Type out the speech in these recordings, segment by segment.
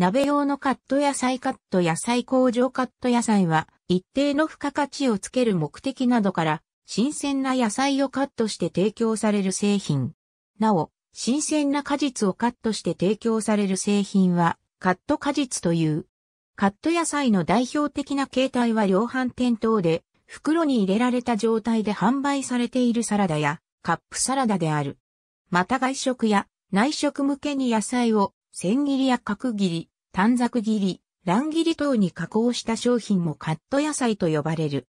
鍋用のカット野菜カット野菜工場カット野菜は一定の付加価値をつける目的などから新鮮な野菜をカットして提供される製品。なお、新鮮な果実をカットして提供される製品はカット果実という。カット野菜の代表的な形態は量販店等で袋に入れられた状態で販売されているサラダやカップサラダである。また外食や内食向けに野菜を千切りや角切り、短冊切り、乱切り等に加工した商品もカット野菜と呼ばれる。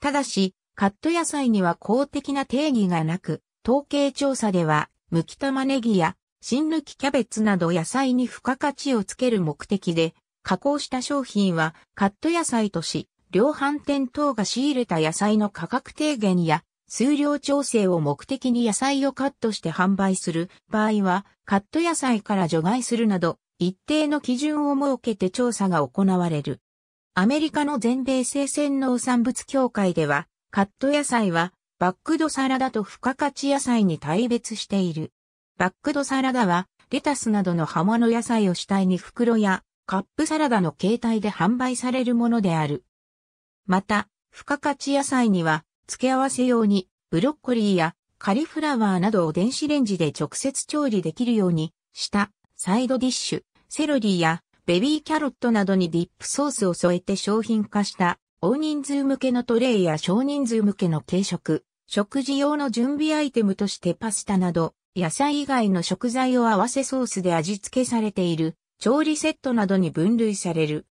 ただし、カット野菜には公的な定義がなく、統計調査では、剥き玉ねぎや新抜きキャベツなど野菜に付加価値をつける目的で、加工した商品はカット野菜とし、量販店等が仕入れた野菜の価格低減や数量調整を目的に野菜をカットして販売する場合は、カット野菜から除外するなど、一定の基準を設けて調査が行われる。アメリカの全米生鮮農産物協会では、カット野菜は、バックドサラダと付加価値野菜に対別している。バックドサラダは、レタスなどの葉物野菜を主体に袋やカップサラダの形態で販売されるものである。また、付加価値野菜には、付け合わせ用に、ブロッコリーやカリフラワーなどを電子レンジで直接調理できるようにした、サイドディッシュ、セロリやベビーキャロットなどにディップソースを添えて商品化した、大人数向けのトレイや少人数向けの軽食、食事用の準備アイテムとしてパスタなど、野菜以外の食材を合わせソースで味付けされている、調理セットなどに分類される。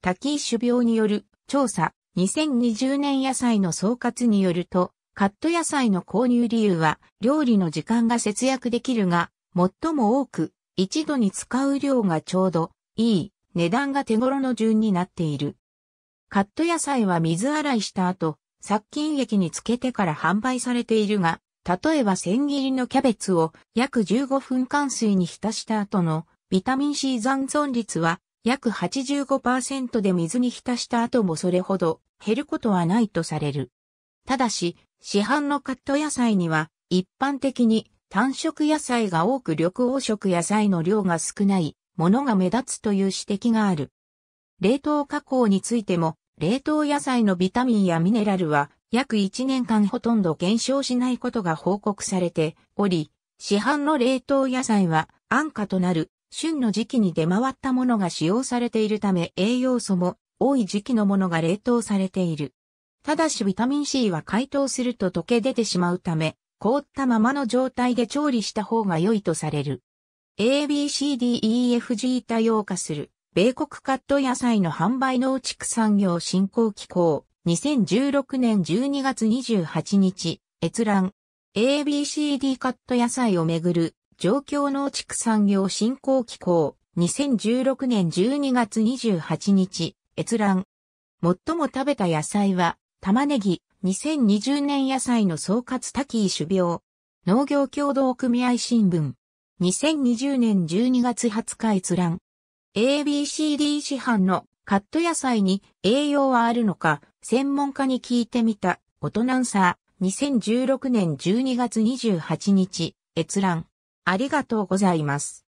タキーシュ病による調査、2020年野菜の総括によると、カット野菜の購入理由は、料理の時間が節約できるが、最も多く、一度に使う量がちょうどいい、値段が手頃の順になっている。カット野菜は水洗いした後、殺菌液につけてから販売されているが、例えば千切りのキャベツを約15分間水に浸した後のビタミン C 残存率は約85%で水に浸した後もそれほど減ることはないとされる。ただし、市販のカット野菜には一般的に単色野菜が多く緑黄色野菜の量が少ないものが目立つという指摘がある。冷凍加工についても、冷凍野菜のビタミンやミネラルは約1年間ほとんど減少しないことが報告されており、市販の冷凍野菜は安価となる旬の時期に出回ったものが使用されているため栄養素も多い時期のものが冷凍されている。ただしビタミン C は解凍すると溶け出てしまうため、凍ったままの状態で調理した方が良いとされる。ABCDEFG 多様化する、米国カット野菜の販売農畜産業振興機構、2016年12月28日、閲覧。ABCD カット野菜をめぐる状況農畜産業振興機構、2016年12月28日、閲覧。最も食べた野菜は、玉ねぎ、2020年野菜の総括多岐種苗。農業協同組合新聞。2020年12月20日閲覧。ABCD 市販のカット野菜に栄養はあるのか、専門家に聞いてみた、オトナンサー、2016年12月28日、閲覧。ありがとうございます。